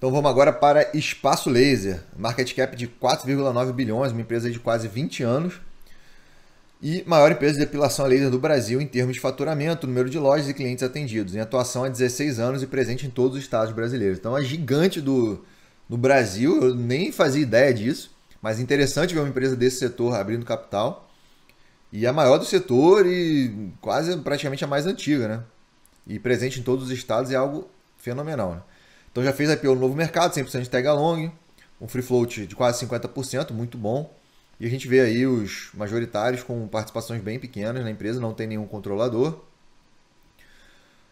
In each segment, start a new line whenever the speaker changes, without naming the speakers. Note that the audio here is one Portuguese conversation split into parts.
Então vamos agora para Espaço Laser, market cap de 4,9 bilhões, uma empresa de quase 20 anos e maior empresa de depilação a laser do Brasil em termos de faturamento, número de lojas e clientes atendidos, em atuação há 16 anos e presente em todos os estados brasileiros. Então é gigante do, do Brasil, eu nem fazia ideia disso, mas interessante ver uma empresa desse setor abrindo capital. E a maior do setor e quase praticamente a mais antiga, né? E presente em todos os estados é algo fenomenal, né? Então já fez IPO no novo mercado, 100% de tag along, um free float de quase 50%, muito bom. E a gente vê aí os majoritários com participações bem pequenas na empresa, não tem nenhum controlador.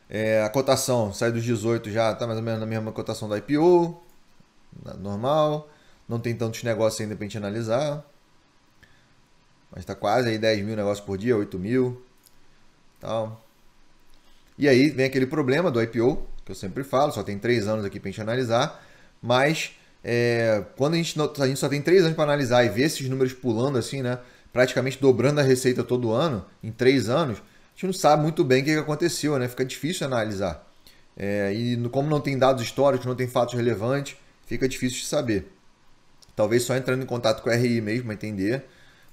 É, a cotação sai dos 18 já está mais ou menos na mesma cotação da IPO, normal. Não tem tantos negócios ainda para a gente analisar. Mas está quase aí 10 mil negócios por dia, 8 mil. Tal. E aí vem aquele problema do IPO, que eu sempre falo, só tem três anos aqui para a gente analisar, mas é, quando a gente, a gente só tem três anos para analisar e ver esses números pulando assim, né, praticamente dobrando a receita todo ano, em três anos, a gente não sabe muito bem o que aconteceu, né? fica difícil analisar. É, e como não tem dados históricos, não tem fatos relevantes, fica difícil de saber. Talvez só entrando em contato com o RI mesmo entender,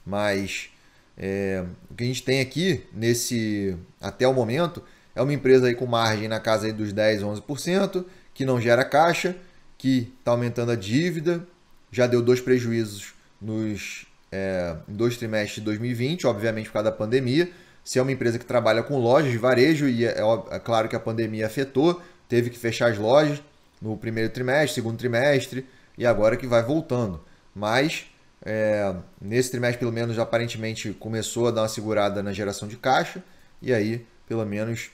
mas é, o que a gente tem aqui nesse até o momento é uma empresa aí com margem na casa aí dos 10, 11%, que não gera caixa, que está aumentando a dívida, já deu dois prejuízos nos é, dois trimestres de 2020, obviamente por causa da pandemia. Se é uma empresa que trabalha com lojas de varejo, e é, é, é, claro que a pandemia afetou, teve que fechar as lojas no primeiro trimestre, segundo trimestre, e agora que vai voltando. Mas é, nesse trimestre, pelo menos, aparentemente começou a dar uma segurada na geração de caixa, e aí, pelo menos,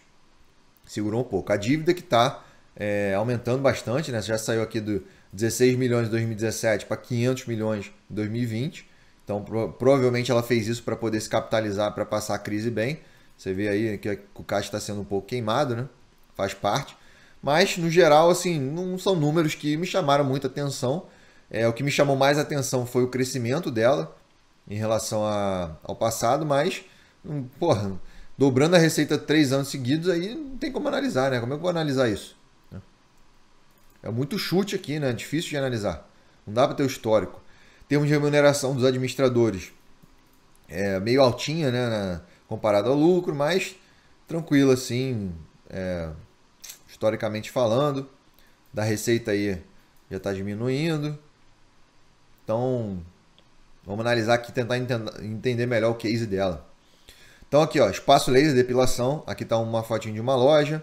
segurou um pouco. A dívida que está é, aumentando bastante, né? já saiu aqui do 16 milhões em 2017 para 500 milhões em 2020. Então, pro, provavelmente ela fez isso para poder se capitalizar para passar a crise bem. Você vê aí que o caixa está sendo um pouco queimado, né? Faz parte. Mas, no geral, assim, não são números que me chamaram muita atenção. É, o que me chamou mais atenção foi o crescimento dela em relação a, ao passado, mas, hum, porra, dobrando a receita três anos seguidos, aí não tem como analisar, né? Como é que eu vou analisar isso? É muito chute aqui, né? Difícil de analisar. Não dá para ter o histórico. Termos de remuneração dos administradores é meio altinha, né? Comparado ao lucro, mas tranquilo assim, é, historicamente falando. Da receita aí já está diminuindo. Então, vamos analisar aqui, tentar entender melhor o case dela. Então aqui, ó, espaço laser depilação, aqui está uma fotinho de uma loja.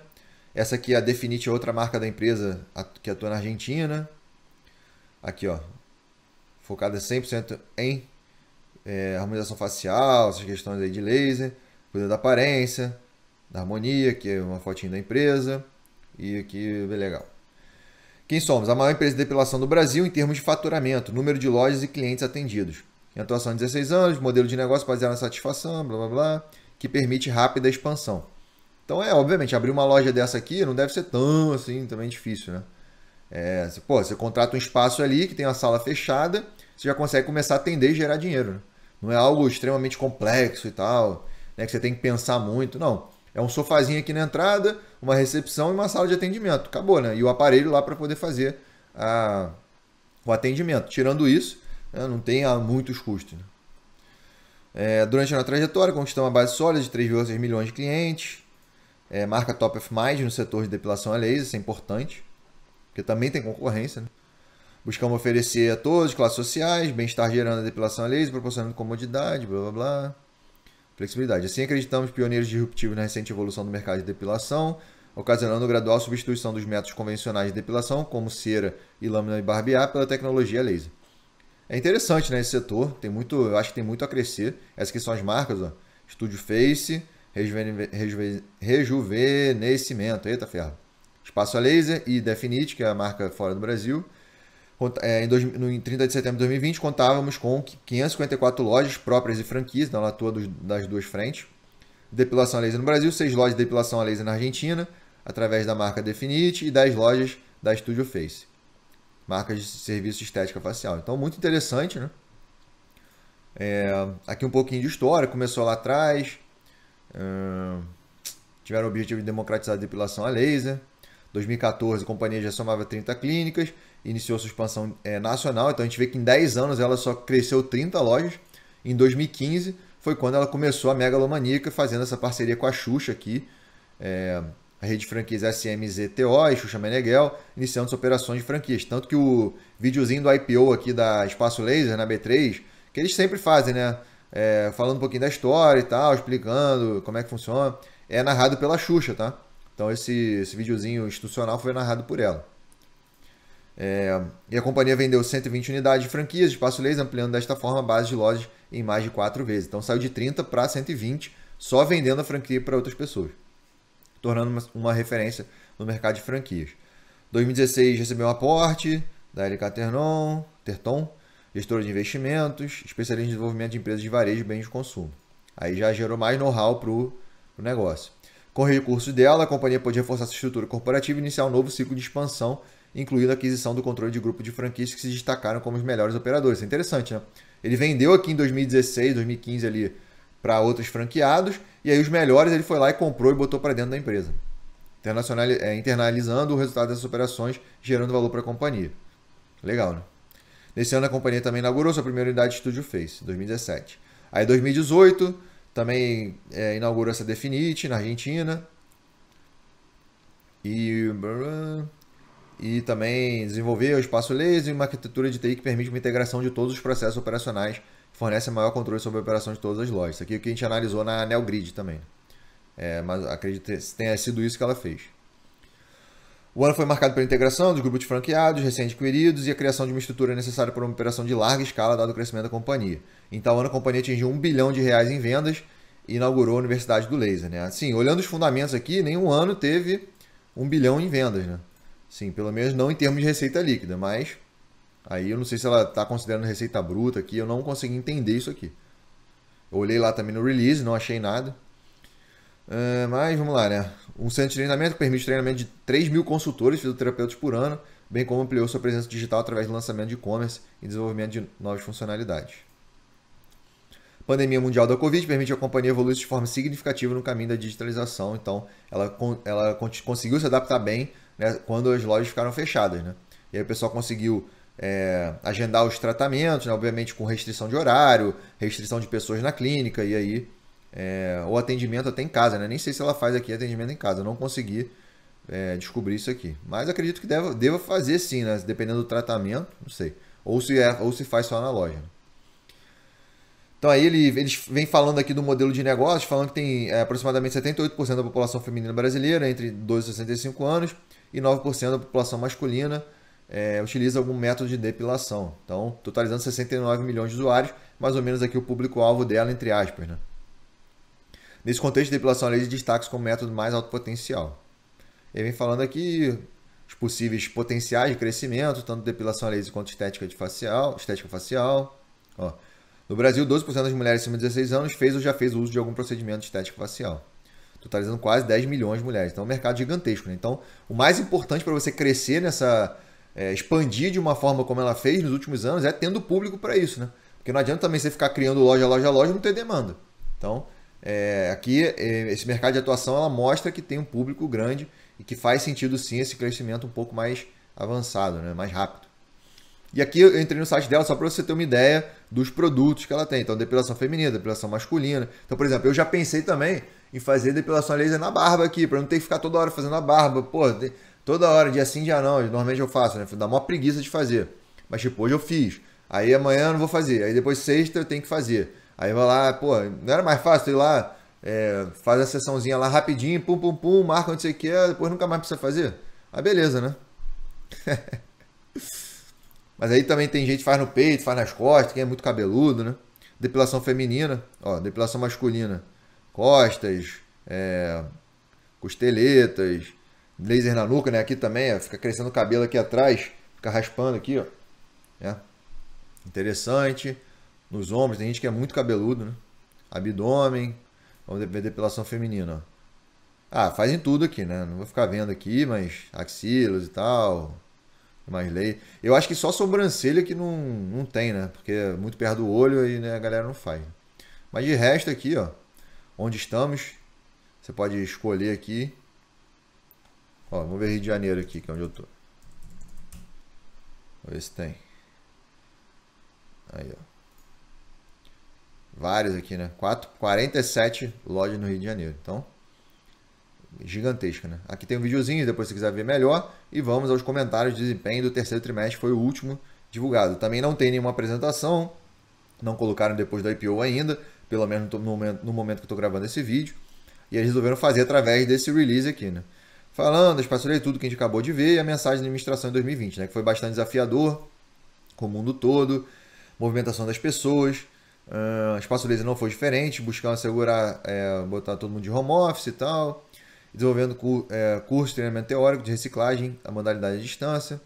Essa aqui é a Definite, é outra marca da empresa que atua na Argentina. Aqui, ó, focada 100% em é, harmonização facial, essas questões aí de laser, cuida da aparência, da harmonia, que é uma fotinha da empresa. E aqui, bem legal. Quem somos? A maior empresa de depilação do Brasil em termos de faturamento, número de lojas e clientes atendidos em atuação é de 16 anos, modelo de negócio baseado na satisfação, blá blá blá, que permite rápida expansão. Então é, obviamente, abrir uma loja dessa aqui não deve ser tão assim também difícil, né? É, pô, você contrata um espaço ali que tem uma sala fechada, você já consegue começar a atender e gerar dinheiro. Né? Não é algo extremamente complexo e tal, né, que você tem que pensar muito, não. É um sofazinho aqui na entrada, uma recepção e uma sala de atendimento. Acabou, né? E o aparelho lá para poder fazer a... o atendimento. Tirando isso, né? não tem muitos custos. Né? É, durante a trajetória, conquistamos uma base sólida de 3,6 milhões de clientes, é, marca top of mind no setor de depilação a laser, isso é importante, porque também tem concorrência. Né? Buscamos oferecer a todos, classes sociais, bem-estar gerando a depilação a laser, proporcionando comodidade, blá blá blá. Flexibilidade. Assim acreditamos pioneiros disruptivos na recente evolução do mercado de depilação, ocasionando gradual substituição dos métodos convencionais de depilação, como cera e lâmina e barbear, pela tecnologia laser. É interessante, né, esse setor. Tem muito, eu acho que tem muito a crescer. Essas aqui são as marcas, ó. Estúdio Face, Rejuvenescimento, eita ferro. Espaço a Laser e Definite, que é a marca fora do Brasil. É, em, dois, em 30 de setembro de 2020, contávamos com 554 lojas próprias e franquias, né, na latua dos, das duas frentes. Depilação a laser no Brasil, 6 lojas de depilação a laser na Argentina, através da marca Definite, e 10 lojas da Studio Face marcas de serviço de estética facial. Então, muito interessante, né? É, aqui um pouquinho de história, começou lá atrás, tiveram o objetivo de democratizar a depilação a laser. 2014, a companhia já somava 30 clínicas, iniciou sua expansão é, nacional, então a gente vê que em 10 anos ela só cresceu 30 lojas. Em 2015 foi quando ela começou a megalomaníaca fazendo essa parceria com a Xuxa aqui, é, a rede de franquias SMZTO e Xuxa Meneghel, iniciando suas operações de franquias. Tanto que o videozinho do IPO aqui da Espaço Laser, na B3, que eles sempre fazem, né? É, falando um pouquinho da história e tal, explicando como é que funciona, é narrado pela Xuxa, tá? Então esse, esse videozinho institucional foi narrado por ela. É, e a companhia vendeu 120 unidades de franquias de Espaço Laser, ampliando desta forma a base de lojas em mais de 4 vezes. Então saiu de 30 para 120, só vendendo a franquia para outras pessoas tornando uma, uma referência no mercado de franquias. 2016 recebeu um aporte da LK Ternon, Terton, gestora de investimentos, especialista em desenvolvimento de empresas de varejo e bens de consumo. Aí já gerou mais know-how para o negócio. Com recursos dela, a companhia pôde reforçar sua estrutura corporativa e iniciar um novo ciclo de expansão, incluindo a aquisição do controle de grupo de franquias que se destacaram como os melhores operadores. É interessante, né? Ele vendeu aqui em 2016, 2015 ali para outros franqueados, e aí os melhores ele foi lá e comprou e botou para dentro da empresa, é, internalizando o resultado dessas operações, gerando valor para a companhia. Legal, né? Nesse ano a companhia também inaugurou sua primeira unidade de estúdio Face, 2017. Aí 2018 também é, inaugurou essa Definite na Argentina. E, e também desenvolveu o espaço laser e uma arquitetura de TI que permite uma integração de todos os processos operacionais fornece maior controle sobre a operação de todas as lojas. Isso aqui é o que a gente analisou na NeoGrid também. É, mas acredito que tenha sido isso que ela fez. O ano foi marcado pela integração dos grupos de franqueados, recém-adquiridos e a criação de uma estrutura necessária para uma operação de larga escala, dado o crescimento da companhia. Em tal ano, a companhia atingiu um bilhão de reais em vendas e inaugurou a Universidade do Laser. Né? Assim, olhando os fundamentos aqui, nenhum ano teve um bilhão em vendas. Né? Sim, pelo menos não em termos de receita líquida, mas Aí eu não sei se ela está considerando receita bruta aqui, eu não consegui entender isso aqui. Eu olhei lá também no release, não achei nada. Uh, mas vamos lá, né? Um centro de treinamento que permite o treinamento de 3 mil consultores fisioterapeutas por ano, bem como ampliou sua presença digital através do lançamento de e-commerce e desenvolvimento de novas funcionalidades. pandemia mundial da Covid permite a companhia evoluir de forma significativa no caminho da digitalização, então ela, ela conseguiu se adaptar bem né, quando as lojas ficaram fechadas, né? E aí o pessoal conseguiu é, agendar os tratamentos, né? obviamente com restrição de horário, restrição de pessoas na clínica e aí é, o atendimento até em casa, né? Nem sei se ela faz aqui atendimento em casa, não consegui é, descobrir isso aqui. Mas acredito que deva, deva fazer sim, né? Dependendo do tratamento, não sei. Ou se, é, ou se faz só na loja. Então aí ele, eles vêm falando aqui do modelo de negócios, falando que tem é, aproximadamente 78% da população feminina brasileira entre 12 e 65 anos e 9% da população masculina é, utiliza algum método de depilação. Então, totalizando 69 milhões de usuários, mais ou menos aqui o público-alvo dela, entre aspas. Né? Nesse contexto, depilação a laser destaca-se como método mais alto potencial. Ele vem falando aqui os possíveis potenciais de crescimento, tanto depilação a laser quanto estética de facial, estética facial. Ó. No Brasil, 12% das mulheres acima de 16 anos fez ou já fez uso de algum procedimento estético facial, totalizando quase 10 milhões de mulheres. Então, é um mercado gigantesco. Né? Então, o mais importante para você crescer nessa é, expandir de uma forma como ela fez nos últimos anos é tendo público para isso, né? Porque não adianta também você ficar criando loja, loja, loja e não ter demanda. Então, é, aqui, é, esse mercado de atuação ela mostra que tem um público grande e que faz sentido sim esse crescimento um pouco mais avançado, né? mais rápido. E aqui eu entrei no site dela só para você ter uma ideia dos produtos que ela tem. Então, depilação feminina, depilação masculina. Então, por exemplo, eu já pensei também em fazer depilação laser na barba aqui, para não ter que ficar toda hora fazendo a barba. Pô, Toda hora, dia sim, dia não. Normalmente eu faço, né? Dá uma preguiça de fazer. Mas tipo, hoje eu fiz. Aí amanhã eu não vou fazer. Aí depois sexta eu tenho que fazer. Aí vai lá, pô, não era mais fácil ir lá, é, faz a sessãozinha lá rapidinho, pum, pum, pum, marca onde você quer, depois nunca mais precisa fazer. Ah, beleza, né? Mas aí também tem gente que faz no peito, faz nas costas, quem é muito cabeludo, né? Depilação feminina, ó, depilação masculina, costas, é, costeletas, laser na nuca, né? Aqui também, ó, fica crescendo o cabelo aqui atrás, fica raspando aqui, ó. É. Interessante. Nos ombros, tem gente que é muito cabeludo, né? Abdômen. Vamos ver depilação feminina, ó. Ah, fazem tudo aqui, né? Não vou ficar vendo aqui, mas axilas e tal. Mais lei. Eu acho que só sobrancelha que não, não tem, né? Porque é muito perto do olho aí né, a galera não faz. Mas de resto aqui, ó. Onde estamos. Você pode escolher aqui Ó, vamos ver Rio de Janeiro aqui, que é onde eu tô. Vamos ver se tem. Aí, ó. Vários aqui, né? 4, 47 lojas no Rio de Janeiro. Então, gigantesca, né? Aqui tem um videozinho, depois se quiser ver melhor. E vamos aos comentários de desempenho do terceiro trimestre, foi o último divulgado. Também não tem nenhuma apresentação, não colocaram depois da IPO ainda, pelo menos no momento, no momento que eu estou gravando esse vídeo. E eles resolveram fazer através desse release aqui, né? falando, espaçolei tudo que a gente acabou de ver, e a mensagem da administração em 2020, né, que foi bastante desafiador com o mundo todo, movimentação das pessoas. Uh, ah, espaço laser não foi diferente, buscando assegurar, é, botar todo mundo de home office e tal, desenvolvendo cu, é, curso de treinamento teórico de reciclagem, a modalidade à distância,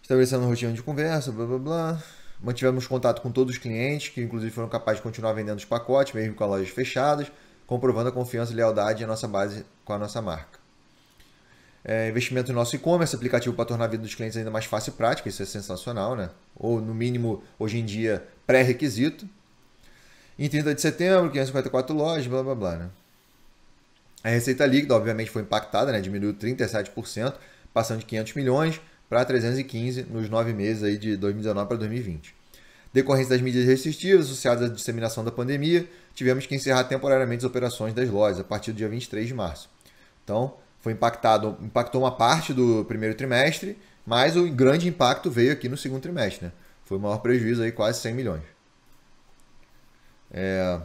estabelecendo rotina de conversa, blá blá blá. Mantivemos contato com todos os clientes, que inclusive foram capazes de continuar vendendo os pacotes, mesmo com as lojas fechadas, comprovando a confiança e lealdade a nossa base com a nossa marca. É, investimento no nosso e-commerce, aplicativo para tornar a vida dos clientes ainda mais fácil e prática, isso é sensacional, né? Ou, no mínimo, hoje em dia, pré-requisito. Em 30 de setembro, 554 lojas, blá blá blá, né? A receita líquida, obviamente, foi impactada, né? Diminuiu 37%, passando de 500 milhões para 315 nos nove meses aí de 2019 para 2020. Decorrência das medidas restritivas associadas à disseminação da pandemia, tivemos que encerrar temporariamente as operações das lojas a partir do dia 23 de março. Então, foi impactado, impactou uma parte do primeiro trimestre, mas o grande impacto veio aqui no segundo trimestre, né? Foi o maior prejuízo aí, quase 100 milhões. É...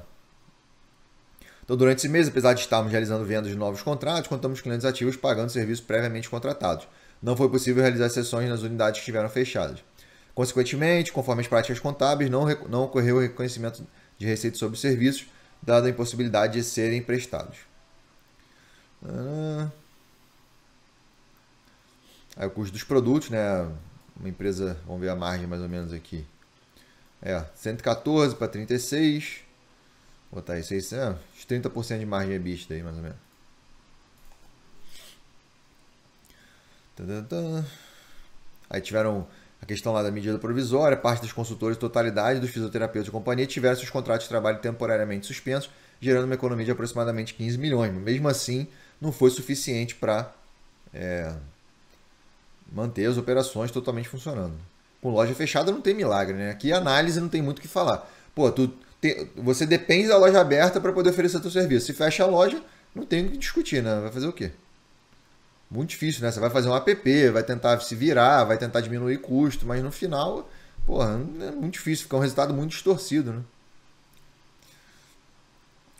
Então, durante esse mês, apesar de estarmos realizando vendas de novos contratos, contamos clientes ativos pagando serviços previamente contratados. Não foi possível realizar sessões nas unidades que estiveram fechadas. Consequentemente, conforme as práticas contábeis, não, não ocorreu o reconhecimento de receitas sobre serviços, dada a impossibilidade de serem prestados. Ah, Aí o custo dos produtos, né? Uma empresa, vamos ver a margem mais ou menos aqui. É, 114 para 36. Vou botar aí 600, 30% é, de margem bicho daí, mais ou menos. Aí tiveram a questão lá da medida provisória, parte dos consultores, totalidade dos fisioterapeutas e companhia tiveram seus contratos de trabalho temporariamente suspensos, gerando uma economia de aproximadamente 15 milhões. Mesmo assim, não foi suficiente para é, manter as operações totalmente funcionando. Com loja fechada não tem milagre, né? Aqui análise não tem muito o que falar. Pô, tu te, você depende da loja aberta para poder oferecer seu serviço. Se fecha a loja, não tem o que discutir, né? Vai fazer o quê? Muito difícil, né? Você vai fazer um app, vai tentar se virar, vai tentar diminuir custo, mas no final, porra, é muito difícil, fica um resultado muito distorcido, né?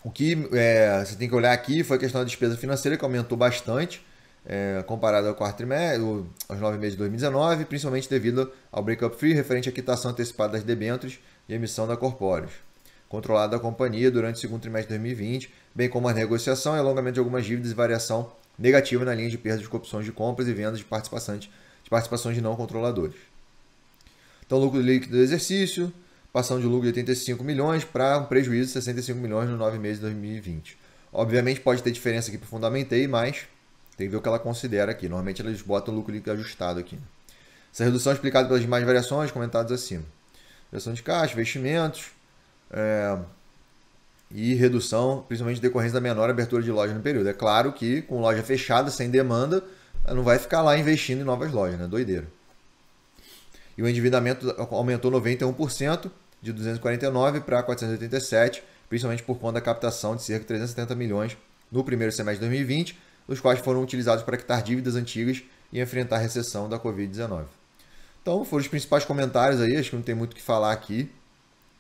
O que é, você tem que olhar aqui foi a questão da despesa financeira, que aumentou bastante é, comparado ao quarto trimestre, aos nove meses de 2019, principalmente devido ao breakup free referente à quitação antecipada das debêntures e emissão da Corpóreos, controlada da companhia durante o segundo trimestre de 2020, bem como a negociação e alongamento de algumas dívidas e variação negativa na linha de perdas de opções de compras e vendas de, participantes, de participações de não controladores. Então, lucro líquido do exercício, passando de lucro de 85 milhões para um prejuízo de 65 milhões no nove meses de 2020. Obviamente pode ter diferença aqui para o Fundamentei, mas tem que ver o que ela considera aqui. Normalmente eles botam o lucro líquido ajustado aqui. Essa redução é explicada pelas demais variações comentadas acima. redução de caixa, investimentos é, e redução, principalmente decorrente da menor abertura de loja no período. É claro que com loja fechada, sem demanda, não vai ficar lá investindo em novas lojas, né? Doideira. E o endividamento aumentou 91%, de 249 para 487, principalmente por conta da captação de cerca de 370 milhões no primeiro semestre de 2020 os quais foram utilizados para quitar dívidas antigas e enfrentar a recessão da Covid-19. Então, foram os principais comentários aí, acho que não tem muito o que falar aqui.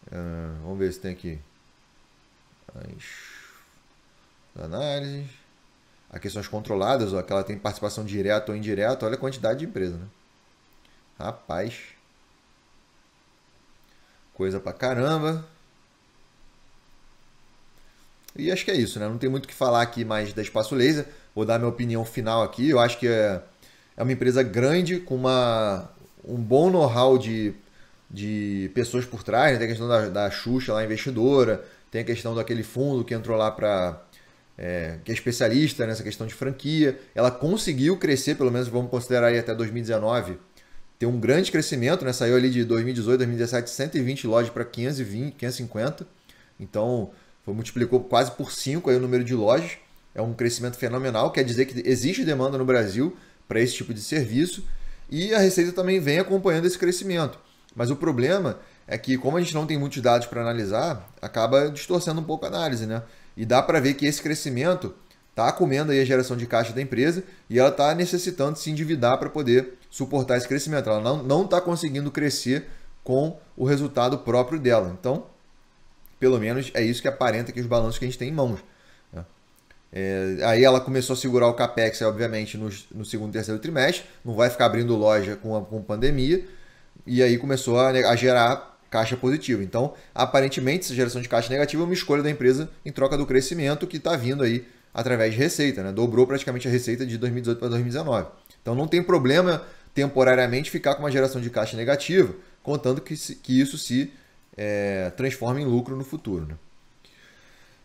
Uh, vamos ver se tem aqui. As análises. Aqui são as controladas, ó, que ela tem participação direta ou indireta. Olha a quantidade de empresa, né? Rapaz. Coisa pra caramba. E acho que é isso, né? Não tem muito o que falar aqui mais da Espaço Laser. Vou dar minha opinião final aqui. Eu acho que é, é uma empresa grande, com uma, um bom know-how de, de pessoas por trás. Né? Tem a questão da, da Xuxa lá, investidora. Tem a questão daquele fundo que entrou lá para... É, que é especialista nessa questão de franquia. Ela conseguiu crescer, pelo menos vamos considerar aí até 2019, ter um grande crescimento, né? Saiu ali de 2018, 2017, 120 lojas para 520, 550. Então, foi, multiplicou quase por 5 aí o número de lojas. É um crescimento fenomenal, quer dizer que existe demanda no Brasil para esse tipo de serviço e a Receita também vem acompanhando esse crescimento. Mas o problema é que, como a gente não tem muitos dados para analisar, acaba distorcendo um pouco a análise, né? E dá para ver que esse crescimento está comendo aí a geração de caixa da empresa e ela está necessitando se endividar para poder suportar esse crescimento. Ela não está conseguindo crescer com o resultado próprio dela. Então, pelo menos é isso que aparenta que os balanços que a gente tem em mãos. Né? É, aí ela começou a segurar o capex, obviamente, no, no segundo e terceiro trimestre. Não vai ficar abrindo loja com, a, com pandemia. E aí começou a, a gerar caixa positivo. Então, aparentemente, essa geração de caixa é negativa é uma escolha da empresa em troca do crescimento que está vindo aí através de receita. Né? Dobrou praticamente a receita de 2018 para 2019. Então, não tem problema temporariamente ficar com uma geração de caixa negativa, contando que, que isso se é, transforma em lucro no futuro. Né?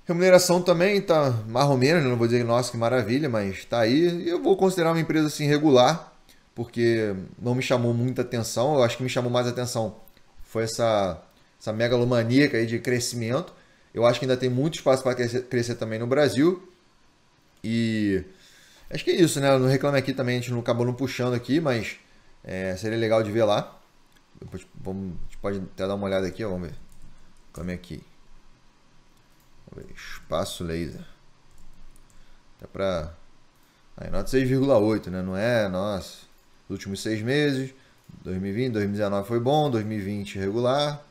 Remuneração também está mais ou menos, né? não vou dizer, nossa, que maravilha, mas está aí. Eu vou considerar uma empresa assim regular, porque não me chamou muita atenção. Eu acho que me chamou mais atenção foi essa, essa megalomaníaca aí de crescimento. Eu acho que ainda tem muito espaço para crescer, crescer também no Brasil. E acho que é isso, né? Não Reclame Aqui também a gente não acabou não puxando aqui, mas é, seria legal de ver lá. Depois vamos pode até dar uma olhada aqui, ó, vamos ver. Come aqui. Vamos ver. Espaço laser. até pra... Aí, nota 6,8, né? Não é, nossa. Os últimos seis meses, 2020, 2019 foi bom, 2020 regular,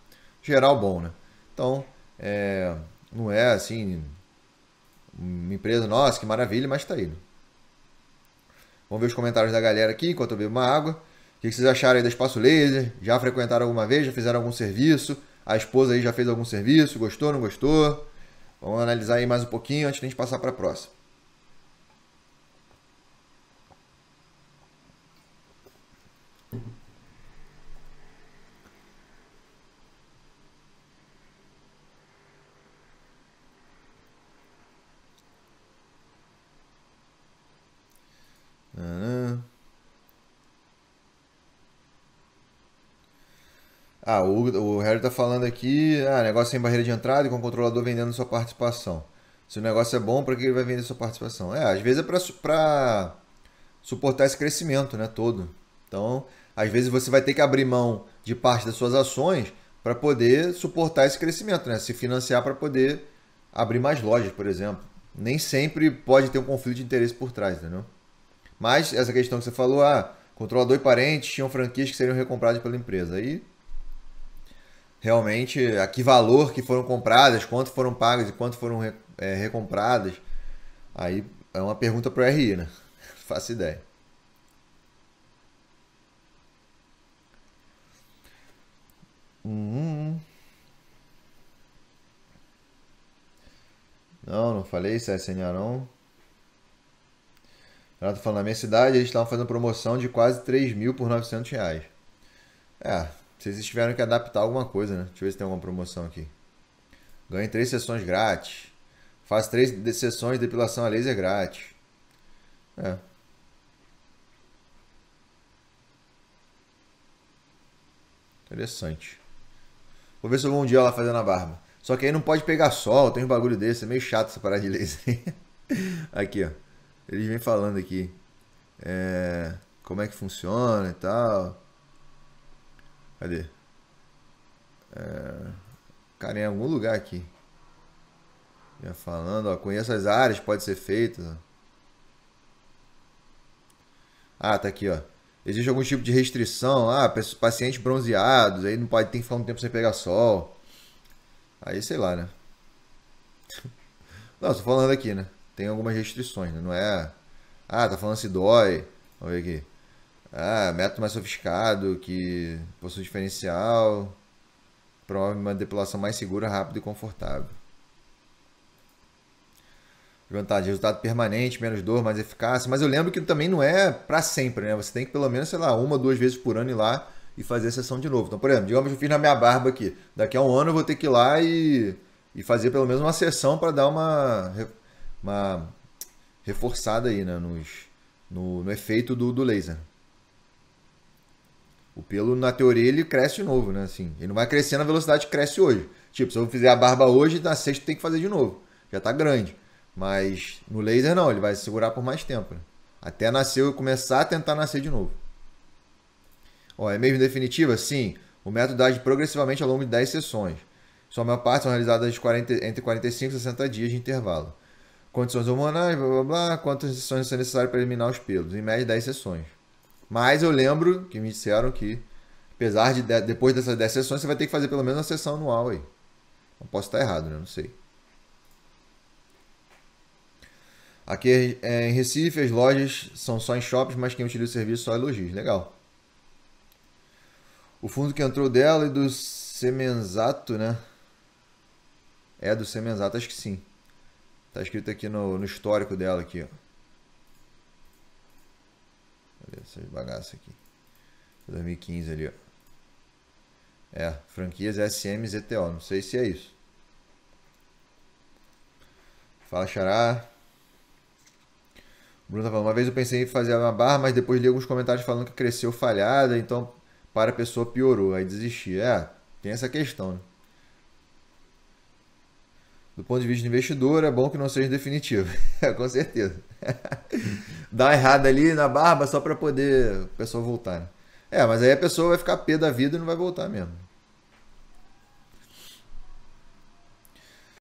geral bom, né? Então, é, não é assim, uma empresa, nossa, que maravilha, mas tá aí. Né? Vamos ver os comentários da galera aqui enquanto eu bebo uma água. O que vocês acharam aí do Espaço Laser? Já frequentaram alguma vez? Já fizeram algum serviço? A esposa aí já fez algum serviço? Gostou, não gostou? Vamos analisar aí mais um pouquinho antes de a gente passar para a próxima. Ah, o, o Harry tá falando aqui, ah, negócio sem barreira de entrada e com o controlador vendendo sua participação. Se o negócio é bom, para que ele vai vender sua participação? É, às vezes é para suportar esse crescimento, né, todo. Então, às vezes você vai ter que abrir mão de parte das suas ações para poder suportar esse crescimento, né? Se financiar para poder abrir mais lojas, por exemplo. Nem sempre pode ter um conflito de interesse por trás, entendeu? Mas essa questão que você falou, ah, controlador e parentes tinham franquias que seriam recompradas pela empresa. Aí realmente a que valor que foram compradas, quanto foram pagas e quanto foram é, recompradas. Aí é uma pergunta para o RI, né? Faço ideia. Hum. Não, não falei isso CSNA não. Renato tá falando, na minha cidade eles estavam fazendo promoção de quase 3 mil por 900 reais. É, vocês tiveram que adaptar alguma coisa, né? Deixa eu ver se tem alguma promoção aqui. Ganhe três sessões grátis. Faz três sessões de depilação a laser grátis. É. Interessante. Vou ver se eu vou um dia lá fazendo a barba. Só que aí não pode pegar sol, tem um bagulho desse. É meio chato essa parada de laser. aqui, ó. Eles vêm falando aqui. É, como é que funciona e tal. Cadê? É... Cara, em algum lugar aqui. Já falando, ó, conheço as áreas, pode ser feito. Ah, tá aqui, ó. Existe algum tipo de restrição? Ah, pacientes bronzeados, aí não pode, ter que ficar um tempo sem pegar sol. Aí sei lá, né? Não, tô falando aqui, né? Tem algumas restrições, né? não é. Ah, tá falando se dói. Vamos ver aqui ah, método mais sofisticado, que possui diferencial, promove uma depilação mais segura, rápida e confortável. Vantagem, resultado permanente, menos dor, mais eficácia. Mas eu lembro que também não é para sempre, né? Você tem que pelo menos, sei lá, uma, duas vezes por ano ir lá e fazer a sessão de novo. Então, por exemplo, digamos que eu fiz na minha barba aqui. Daqui a um ano eu vou ter que ir lá e, e fazer pelo menos uma sessão para dar uma, uma reforçada aí, né? Nos, no, no efeito do, do laser. O pelo, na teoria, ele cresce de novo, né? Assim, ele não vai crescer na velocidade que cresce hoje. Tipo, se eu fizer a barba hoje, na sexta tem que fazer de novo. Já tá grande. Mas no laser não, ele vai segurar por mais tempo. Né? Até nascer e começar a tentar nascer de novo. Ó, é mesmo definitiva? Sim. O método age progressivamente ao longo de 10 sessões. Sua maior parte são realizadas 40, entre 45 e 60 dias de intervalo. Condições hormonais, blá blá blá, quantas sessões são necessárias para eliminar os pelos? Em média, 10 sessões. Mas eu lembro que me disseram que, apesar de, depois dessas 10 sessões, você vai ter que fazer pelo menos uma sessão anual aí. Não posso estar errado, né? Não sei. Aqui é, em Recife, as lojas são só em shoppings, mas quem utiliza o serviço só elogios. É Legal. O fundo que entrou dela e é do Semenzato, né? É do Semenzato, acho que sim. Tá escrito aqui no, no histórico dela aqui, ó essa bagaça aqui. 2015 ali, ó. É, franquias SMZTO. Não sei se é isso. Fala, Xará. Bruno tá falando, uma vez eu pensei em fazer uma barra, mas depois li alguns comentários falando que cresceu falhada, então para a pessoa piorou, aí desisti. É, tem essa questão, né? Do ponto de vista do investidor, é bom que não seja definitivo, com certeza. Dá errado ali na barba só para poder o pessoa voltar. Né? É, mas aí a pessoa vai ficar pé da vida e não vai voltar mesmo.